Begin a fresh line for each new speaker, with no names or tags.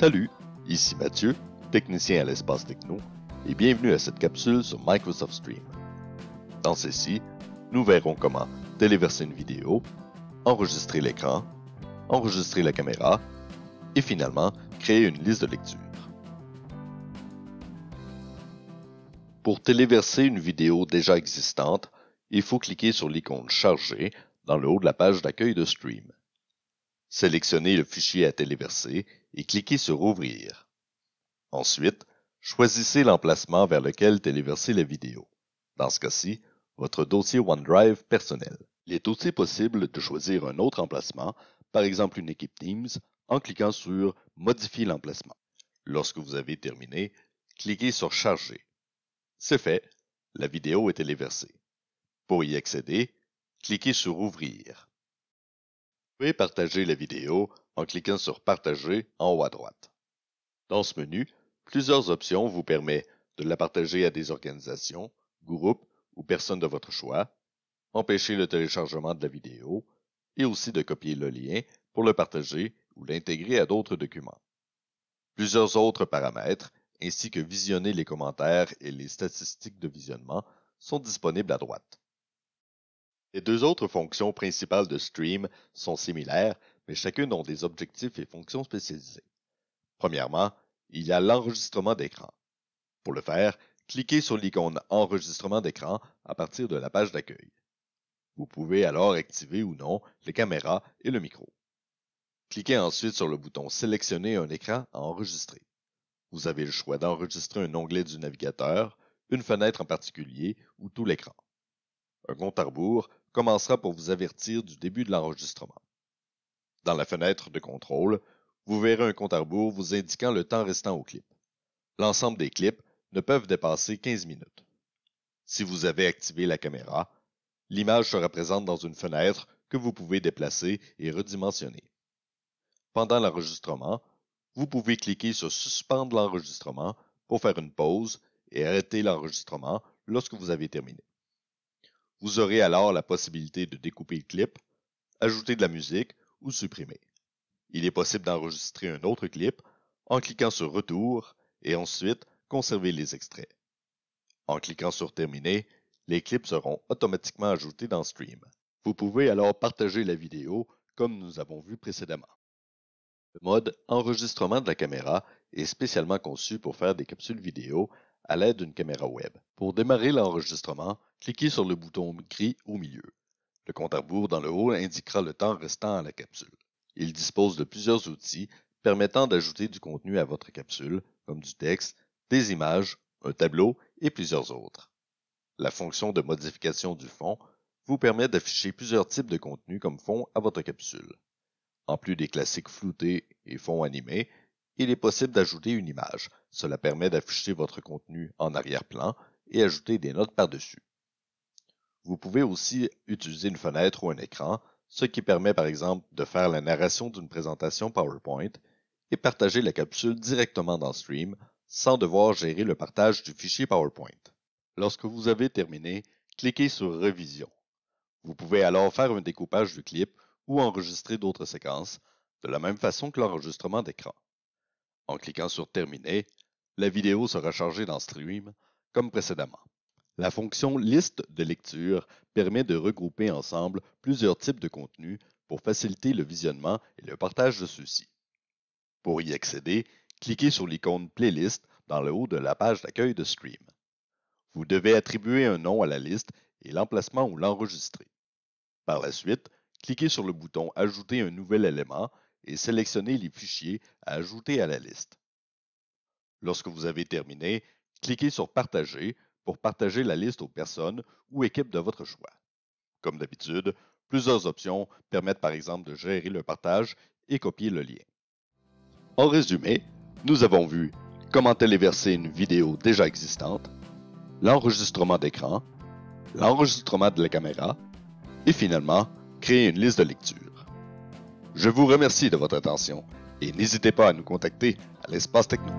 Salut, ici Mathieu, technicien à l'espace techno, et bienvenue à cette capsule sur Microsoft Stream. Dans celle-ci, nous verrons comment téléverser une vidéo, enregistrer l'écran, enregistrer la caméra, et finalement créer une liste de lecture. Pour téléverser une vidéo déjà existante, il faut cliquer sur l'icône Charger dans le haut de la page d'accueil de Stream. Sélectionnez le fichier à téléverser et cliquez sur Ouvrir. Ensuite, choisissez l'emplacement vers lequel téléverser la vidéo. Dans ce cas-ci, votre dossier OneDrive personnel. Il est aussi possible de choisir un autre emplacement, par exemple une équipe Teams, en cliquant sur Modifier l'emplacement. Lorsque vous avez terminé, cliquez sur Charger. C'est fait, la vidéo est téléversée. Pour y accéder, cliquez sur Ouvrir. Vous pouvez partager la vidéo en cliquant sur Partager en haut à droite. Dans ce menu, plusieurs options vous permettent de la partager à des organisations, groupes ou personnes de votre choix, empêcher le téléchargement de la vidéo et aussi de copier le lien pour le partager ou l'intégrer à d'autres documents. Plusieurs autres paramètres, ainsi que visionner les commentaires et les statistiques de visionnement, sont disponibles à droite. Les deux autres fonctions principales de Stream sont similaires, mais chacune ont des objectifs et fonctions spécialisées. Premièrement, il y a l'enregistrement d'écran. Pour le faire, cliquez sur l'icône Enregistrement d'écran à partir de la page d'accueil. Vous pouvez alors activer ou non les caméras et le micro. Cliquez ensuite sur le bouton Sélectionner un écran à enregistrer. Vous avez le choix d'enregistrer un onglet du navigateur, une fenêtre en particulier ou tout l'écran. Un compte à rebours commencera pour vous avertir du début de l'enregistrement. Dans la fenêtre de contrôle, vous verrez un compte à rebours vous indiquant le temps restant au clip. L'ensemble des clips ne peuvent dépasser 15 minutes. Si vous avez activé la caméra, l'image sera présente dans une fenêtre que vous pouvez déplacer et redimensionner. Pendant l'enregistrement, vous pouvez cliquer sur Suspendre l'enregistrement pour faire une pause et arrêter l'enregistrement lorsque vous avez terminé. Vous aurez alors la possibilité de découper le clip, ajouter de la musique ou supprimer. Il est possible d'enregistrer un autre clip en cliquant sur Retour et ensuite conserver les extraits. En cliquant sur Terminer, les clips seront automatiquement ajoutés dans Stream. Vous pouvez alors partager la vidéo comme nous avons vu précédemment. Le mode enregistrement de la caméra est spécialement conçu pour faire des capsules vidéo à l'aide d'une caméra web. Pour démarrer l'enregistrement, cliquez sur le bouton gris au milieu. Le compte à rebours dans le haut indiquera le temps restant à la capsule. Il dispose de plusieurs outils permettant d'ajouter du contenu à votre capsule, comme du texte, des images, un tableau et plusieurs autres. La fonction de modification du fond vous permet d'afficher plusieurs types de contenus comme fond à votre capsule. En plus des classiques floutés et fonds animés, il est possible d'ajouter une image. Cela permet d'afficher votre contenu en arrière-plan et ajouter des notes par-dessus. Vous pouvez aussi utiliser une fenêtre ou un écran, ce qui permet par exemple de faire la narration d'une présentation PowerPoint et partager la capsule directement dans Stream sans devoir gérer le partage du fichier PowerPoint. Lorsque vous avez terminé, cliquez sur Révision. Vous pouvez alors faire un découpage du clip ou enregistrer d'autres séquences, de la même façon que l'enregistrement d'écran. En cliquant sur Terminer, la vidéo sera chargée dans Stream comme précédemment. La fonction Liste de lecture permet de regrouper ensemble plusieurs types de contenus pour faciliter le visionnement et le partage de ceux-ci. Pour y accéder, cliquez sur l'icône Playlist dans le haut de la page d'accueil de Stream. Vous devez attribuer un nom à la liste et l'emplacement où l'enregistrer. Par la suite, cliquez sur le bouton Ajouter un nouvel élément et sélectionnez les fichiers à ajouter à la liste. Lorsque vous avez terminé, cliquez sur Partager pour partager la liste aux personnes ou équipes de votre choix. Comme d'habitude, plusieurs options permettent par exemple de gérer le partage et copier le lien. En résumé, nous avons vu comment téléverser une vidéo déjà existante, l'enregistrement d'écran, l'enregistrement de la caméra et finalement créer une liste de lecture. Je vous remercie de votre attention et n'hésitez pas à nous contacter à l'espace techno.